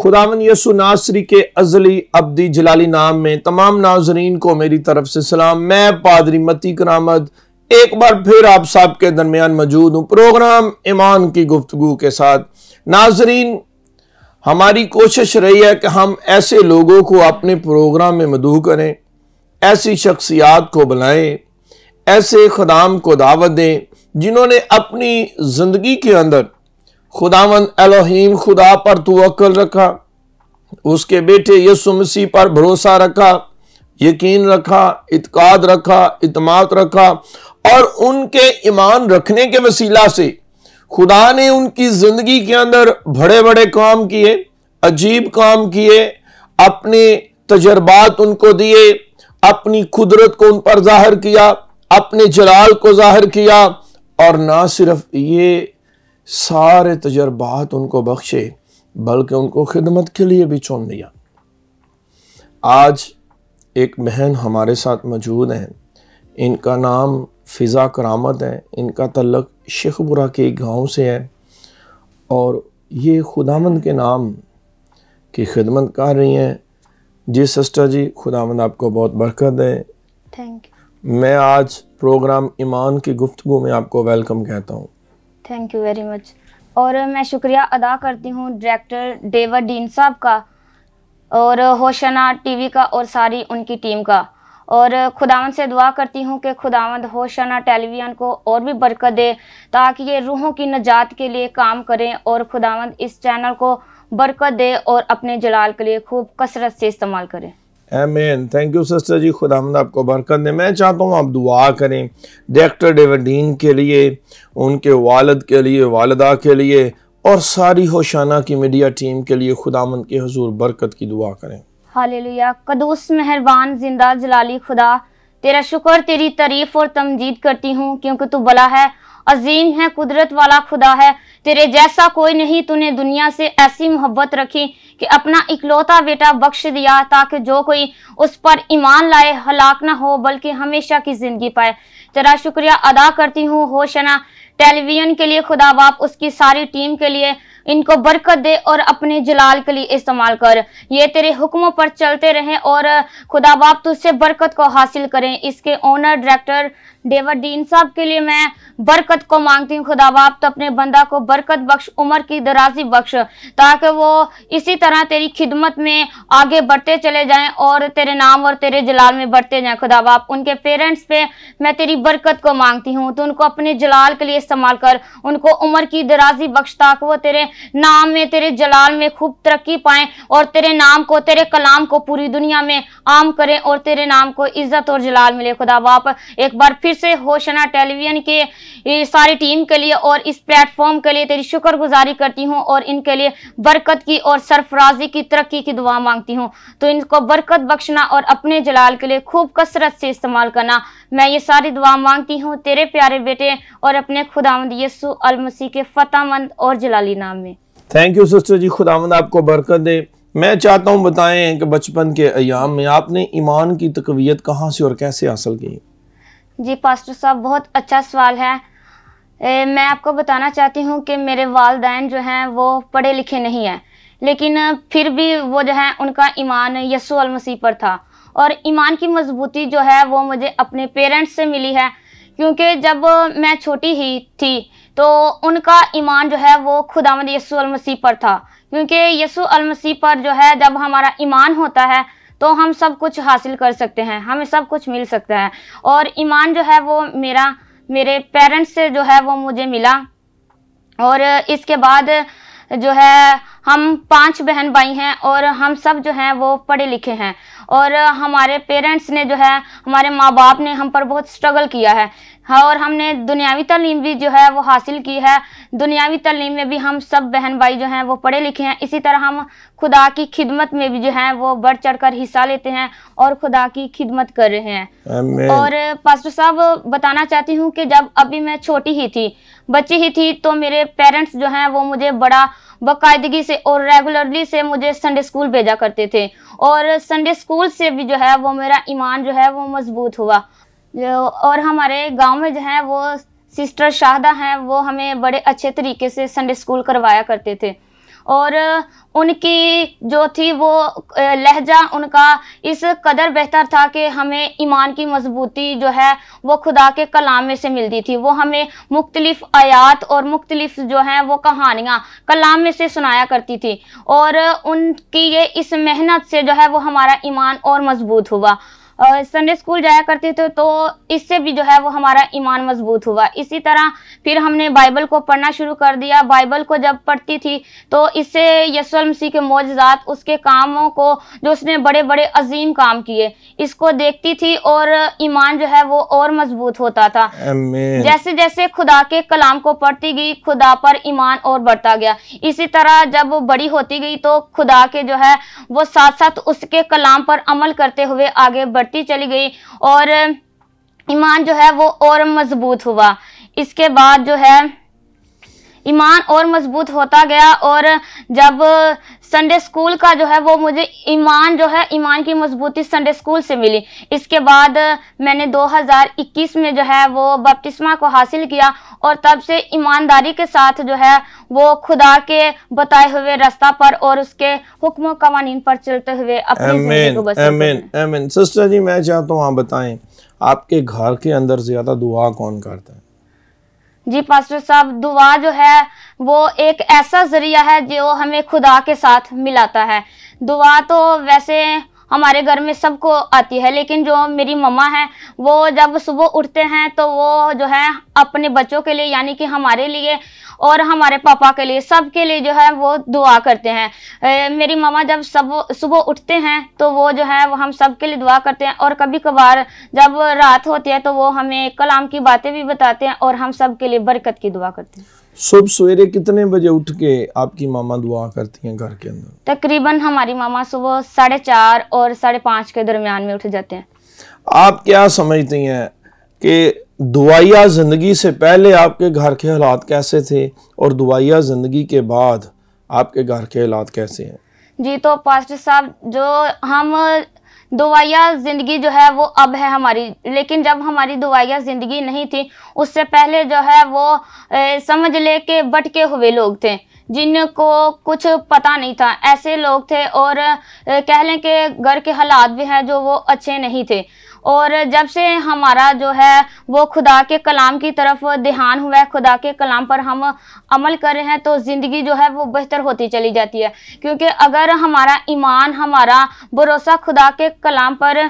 खुदावन यसु नासरी के अजली अब्दी जलाली नाम में तमाम नाजरीन को मेरी तरफ से सलाम मैं पादरी मती करामद एक बार फिर आप सब के दरमियान मौजूद हूँ प्रोग्राम ईमान की गुफ्तु के साथ नाजरीन हमारी कोशिश रही है कि हम ऐसे लोगों को अपने प्रोग्राम में मदू करें ऐसी शख्सियात को बुलाएं ऐसे खदाम को दावत दें जिन्होंने अपनी ज़िंदगी के अंदर खुदावन एलोहीम खुदा पर तोल रखा उसके बेटे यसु मसीह पर भरोसा रखा यकीन रखा इतकाद रखा इतमात रखा और उनके ईमान रखने के वसीला से खुदा ने उनकी ज़िंदगी के अंदर बड़े बड़े काम किए अजीब काम किए अपने तजर्बात उनको दिए अपनी कुदरत को उन पर जाहिर किया अपने जलाल को जाहिर किया और ना सिर्फ ये सारे तजर्बात उनको बख्शे बल्कि उनको खिदमत के लिए भी चुन लिया आज एक बहन हमारे साथ मौजूद हैं इनका नाम फ़िज़ा करामत है इनका तल्लक शेखपुरा के गांव से है और ये खुदामंद के नाम की खिदमत कर रही हैं जी सिस्टर जी खुदामंद आपको बहुत बरकत है थैंक यू मैं आज प्रोग्राम ईमान की गुफ्तु में आपको वेलकम कहता हूँ थैंक यू वेरी मच और मैं शुक्रिया अदा करती हूँ डायरेक्टर डेवर डीन साहब का और होशना टीवी का और सारी उनकी टीम का और खुदावंद से दुआ करती हूँ कि खुदावंद होशाना टेलीविज़न को और भी बरकत दे ताकि ये रूहों की नजात के लिए काम करें और खुदावंद इस चैनल को बरकत दे और अपने जलाल के लिए खूब कसरत से इस्तेमाल करें amen thank you sister ji खुदा आपको बरकत दें मैं चाहता हूँ आप दुआ करें डॉक्टर डेविडीन के लिए उनके वालद के लिए वालदा के लिए और सारी होशाना की मीडिया टीम के लिए खुदामंद के हजूर बरकत की दुआ करें हालेलुया कदूस मेहरबान जिंदा जलाली खुदा तेरा शुक्र तेरी तारीफ और तमजीद करती हूँ क्योंकि तू बला है अजीम है कुदरत वाला खुदा है तेरे जैसा कोई नहीं तूने दुनिया से ऐसी मोहब्बत रखी कि अपना इकलौता बेटा बख्श दिया ताकि जो कोई उस पर ईमान लाए हलाक ना हो बल्कि हमेशा की ज़िंदगी पाए तेरा शुक्रिया अदा करती हूँ होशना टेलीविजन के लिए खुदा बाप उसकी सारी टीम के लिए इनको बरकत दे और अपने जलाल के लिए इस्तेमाल कर ये तेरे हुक्मों पर चलते रहें और खुदा बाप तुझसे बरकत को हासिल करें इसके ओनर डायरेक्टर दीन साहब के लिए मैं बरकत को मांगती हूँ खुदा बाप तो अपने बंदा को बरकत बख्श उम्र की दराजी बख्श ताकि वो इसी तरह तेरी खिदमत में आगे बढ़ते चले जाएं और तेरे नाम और तेरे जलाल में बढ़ते जाएं खुदा बाप उनके पेरेंट्स पे मैं तेरी बरकत को मांगती हूँ तो उनको अपने जलाल के लिए इस्तेमाल कर उनको उम्र की दराजी बख्श ताकि वो तेरे नाम में तेरे जलाल में खूब तरक्की पाए और तेरे नाम को तेरे कलाम को पूरी दुनिया में आम करें और तेरे नाम को इज्जत और जलाल मिले खुदा बाप एक बार फिर फिर से होशना टेलीविजन के सारी टीम के लिए और इस प्लेटफॉर्म के लिए तेरी शुक्रगुजारी करती हूँ और इनके लिए बरकत की और सरफराजी की तरक्की की दुआ मांगती हूँ तो इनको बरकत बख्शना और अपने जलाल के लिए खूब कसरत से इस्तेमाल करना मैं ये सारी दुआ मांगती हूँ तेरे प्यारे बेटे और अपने खुदामंद यसु अलमसी के फतेहमंद और जलाली नाम में थैंक यू सिस्टर जी खुदामंद आपको बरकत दे मैं चाहता हूँ बताएं कि बचपन के अयाम में आपने ईमान की तकवीत कहाँ से और कैसे हासिल की जी पास्टर साहब बहुत अच्छा सवाल है ए, मैं आपको बताना चाहती हूँ कि मेरे वालदेन जो हैं वो पढ़े लिखे नहीं हैं लेकिन फिर भी वो जो है उनका ईमान यसु अल मसीह पर था और ईमान की मजबूती जो है वो मुझे अपने पेरेंट्स से मिली है क्योंकि जब मैं छोटी ही थी तो उनका ईमान जो है वो खुदामद यसु अल मसीह पर था क्योंकि यसु अल मसीह पर जो है जब हमारा ईमान होता है तो हम सब कुछ हासिल कर सकते हैं हमें सब कुछ मिल सकता है और ईमान जो है वो मेरा मेरे पेरेंट्स से जो है वो मुझे मिला और इसके बाद जो है हम पांच बहन भाई हैं और हम सब जो हैं वो पढ़े लिखे हैं और हमारे पेरेंट्स ने जो है हमारे माँ बाप ने हम पर बहुत स्ट्रगल किया है हाँ, और हमने दुनियावी तलीम भी जो है वो हासिल की है दुनियावी तलीम में भी हम सब बहन भाई जो हैं वो पढ़े लिखे हैं इसी तरह हम खुदा की खिदमत में भी जो है वो बढ़ चढ़ कर हिस्सा लेते हैं और खुदा की खिदमत कर रहे हैं और पास्टर साहब बताना चाहती हूँ कि जब अभी मैं छोटी ही थी बच्ची ही थी तो मेरे पेरेंट्स जो हैं वो मुझे बड़ा बाकायदगी से और रेगुलरली से मुझे संडे स्कूल भेजा करते थे और संडे स्कूल से भी जो है वो मेरा ईमान जो है वो मजबूत हुआ और हमारे गांव में जो है वो सिस्टर शाहदा हैं वो हमें बड़े अच्छे तरीके से संडे स्कूल करवाया करते थे और उनकी जो थी वो लहजा उनका इस कदर बेहतर था कि हमें ईमान की मजबूती जो है वो खुदा के कलाम में से मिलती थी वो हमें मुख्तलिफ़ आयात और मुख्तलिफ जो हैं वो कहानियाँ कलाम में से सुनाया करती थी और उनकी ये इस मेहनत से जो है वो हमारा ईमान और मजबूत हुआ संडे स्कूल जाया करते थे तो इससे भी जो है वो हमारा ईमान मजबूत हुआ इसी तरह फिर हमने बाइबल को पढ़ना शुरू कर दिया बाइबल को जब पढ़ती थी तो इससे यसुल मसीह के मोजात उसके कामों को जो उसने बड़े बड़े अजीम काम किए इसको देखती थी और ईमान जो है वो और मजबूत होता था जैसे जैसे खुदा के कलाम को पढ़ती गई खुदा पर ईमान और बढ़ता गया इसी तरह जब बड़ी होती गई तो खुदा के जो है वो साथ साथ उसके कलाम पर अमल करते हुए आगे बढ़ बढ़ती चली गई और ईमान जो है वो और मजबूत हुआ इसके बाद जो है ईमान और मजबूत होता गया और जब संडे स्कूल का जो है वो मुझे ईमान जो है ईमान की मजबूती संडे स्कूल से मिली इसके बाद मैंने 2021 में जो है वो बपतिस्मा को हासिल किया और तब से ईमानदारी के साथ जो है वो खुदा के बताए हुए रास्ता पर और उसके हुक्म कवानीन पर चलते हुए अपने सिस्टर जी मैं चाहता हूँ आप बताएं आपके घर के अंदर ज्यादा दुआ कौन करता है जी पास्टर साहब दुआ जो है वो एक ऐसा ज़रिया है जो हमें खुदा के साथ मिलाता है दुआ तो वैसे हमारे घर में सबको आती है लेकिन जो मेरी मम्मा हैं वो जब सुबह उठते हैं तो वो जो है अपने बच्चों के लिए यानी कि हमारे लिए और हमारे पापा के लिए सब के लिए जो है वो दुआ करते हैं ए, मेरी मामा जब सब सुबह उठते हैं तो वो जो है वो हम सब के लिए दुआ करते हैं और कभी कभार जब रात होती है तो वो हमें कलाम की बातें भी बताते हैं और हम सब के लिए बरकत की दुआ करते हैं सुबह सवेरे कितने बजे उठ के आपकी मामा दुआ करती हैं घर के अंदर तकरीबन हमारी मामा सुबह साढ़े चार और साढ़े पाँच के दरमियान में उठ जाते हैं आप क्या समझती हैं कि दुआया ज़िंदगी से पहले आपके घर के हालात कैसे थे और दुआया ज़िंदगी के बाद आपके घर के हालात कैसे हैं जी तो पास्टर साहब जो हम दुआया ज़िंदगी जो है वो अब है हमारी लेकिन जब हमारी दुआया ज़िंदगी नहीं थी उससे पहले जो है वो ए, समझ ले के बटके हुए लोग थे जिनको कुछ पता नहीं था ऐसे लोग थे और कह लें कि घर के हालात भी हैं जो वो अच्छे नहीं थे और जब से हमारा जो है वो खुदा के कलाम की तरफ ध्यान हुआ है खुदा के कलाम पर हम अमल कर रहे हैं तो ज़िंदगी जो है वो बेहतर होती चली जाती है क्योंकि अगर हमारा ईमान हमारा भरोसा खुदा के कलाम पर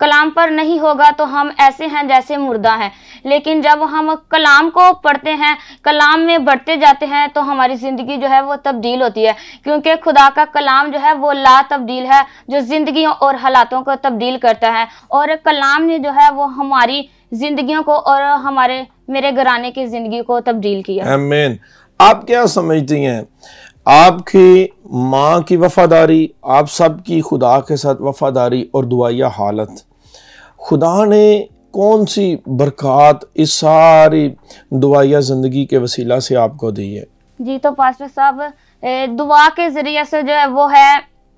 कलाम पर नहीं होगा तो हम ऐसे हैं जैसे मुर्दा हैं लेकिन जब हम कलाम को पढ़ते हैं कलाम में बढ़ते जाते हैं तो हमारी ज़िंदगी जो है वो तब्दील होती है क्योंकि खुदा का कलाम जो है वो ला तब्दील है जो ज़िंदगी और हालातों को तब्दील करता है और कलाम ने जो है वो हमारी ज़िंदगियों को और हमारे मेरे घराने की ज़िंदगी को तब्दील किया मेन आप क्या समझती हैं आपकी माँ की वफादारी आप सब की खुदा के साथ वफादारी और दुआया हालत खुदा ने कौन सी बरक़ात इस सारी दुआया ज़िंदगी के वसीला से आपको दी है जी तो पास्टर साहब दुआ के ज़रिए से जो है वो है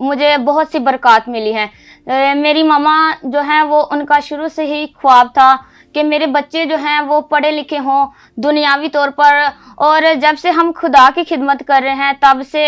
मुझे बहुत सी बरक़ात मिली है मेरी मामा जो हैं वो उनका शुरू से ही ख्वाब था कि मेरे बच्चे जो हैं वो पढ़े लिखे हों दुनियावी तौर पर और जब से हम खुदा की खिदमत कर रहे हैं तब से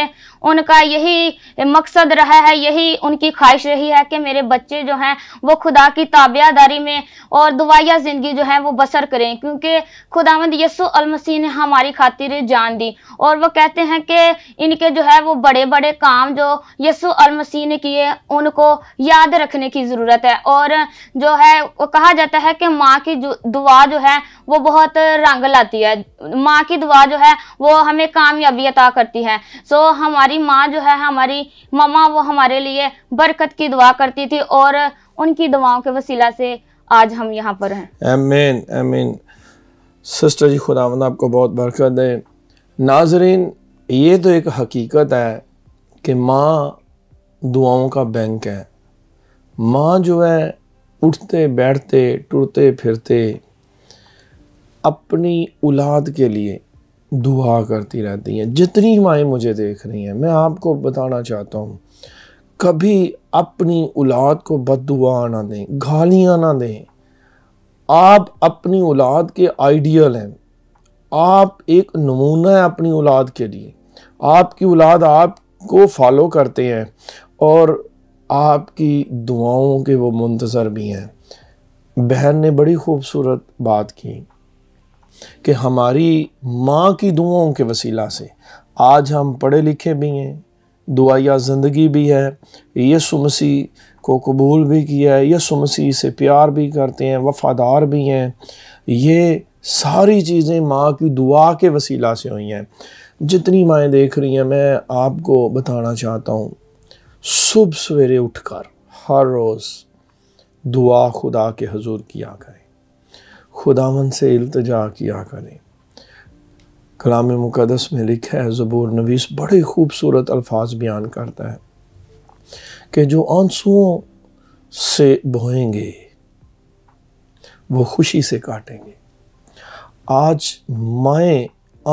उनका यही मकसद रहा है यही उनकी ख्वाहिश रही है कि मेरे बच्चे जो हैं वो खुदा की ताबियादारी में और दुआया ज़िंदगी जो है वो बसर करें क्योंकि खुदावंद यसु अलमसी ने हमारी खातिर जान दी और वो कहते हैं कि इनके जो है वो बड़े बड़े काम जो यसु अलमसी ने किए उनको याद रखने की ज़रूरत है और जो है वो कहा जाता है कि माँ की की दुआ जो है वो बहुत रंग लाती है माँ की दुआ जो है वो हमें कामयाबी अता करती है सो so, हमारी माँ जो है हमारी ममा वो हमारे लिए बरकत की दुआ करती थी और उनकी दुआओं के वसीला से आज हम यहाँ पर हैं अमीन अमीन सिस्टर जी खुदावंद आपको बहुत बरकत दें नाजरीन ये तो एक हकीकत है कि माँ दुआओं का बैंक है माँ जो है उठते बैठते टूटते फिरते अपनी औलाद के लिए दुआ करती रहती हैं जितनी माएँ मुझे देख रही हैं मैं आपको बताना चाहता हूँ कभी अपनी औलाद को बद दुआ ना दें गालियाँ ना दें आप अपनी औलाद के आइडियल हैं आप एक नमूना है अपनी औलाद के लिए आपकी औलाद आपको फॉलो करते हैं और आपकी दुआओं के वो मुंतज़र भी हैं बहन ने बड़ी खूबसूरत बात की कि हमारी माँ की दुआओं के वसीला से आज हम पढ़े लिखे भी हैं दुआया ज़िंदगी भी है ये सुमसी को कबूल भी किया है ये सुमसी से प्यार भी करते हैं वफ़ादार भी हैं ये सारी चीज़ें माँ की दुआ के वसीला से हुई हैं जितनी माएँ देख रही हैं मैं आपको बताना चाहता हूँ सुबह सवेरे उठकर हर रोज़ दुआ खुदा के हजूर किया करें खुदावन से इल्तजा किया करें कलाम मुकदस में लिखा है ज़बूर नवीस बड़े खूबसूरत अल्फाज बयान करता है कि जो आंसुओं से बोएंगे वो खुशी से काटेंगे आज माएँ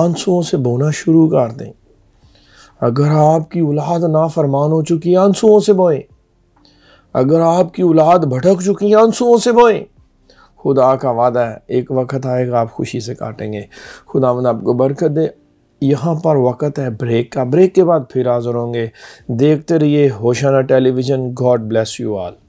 आंसुओं से बोना शुरू कर दें अगर आपकी औलाद नाफरमान हो चुकी आंसुओं से बोएं अगर आपकी औलाद भटक चुकी आंसुओं से बोएं खुदा का वादा है एक वक्त आएगा आप खुशी से काटेंगे खुदा मन आपको बरकत दे यहाँ पर वक्त है ब्रेक का ब्रेक के बाद फिर हाजिर होंगे देखते रहिए Hosanna television God bless you all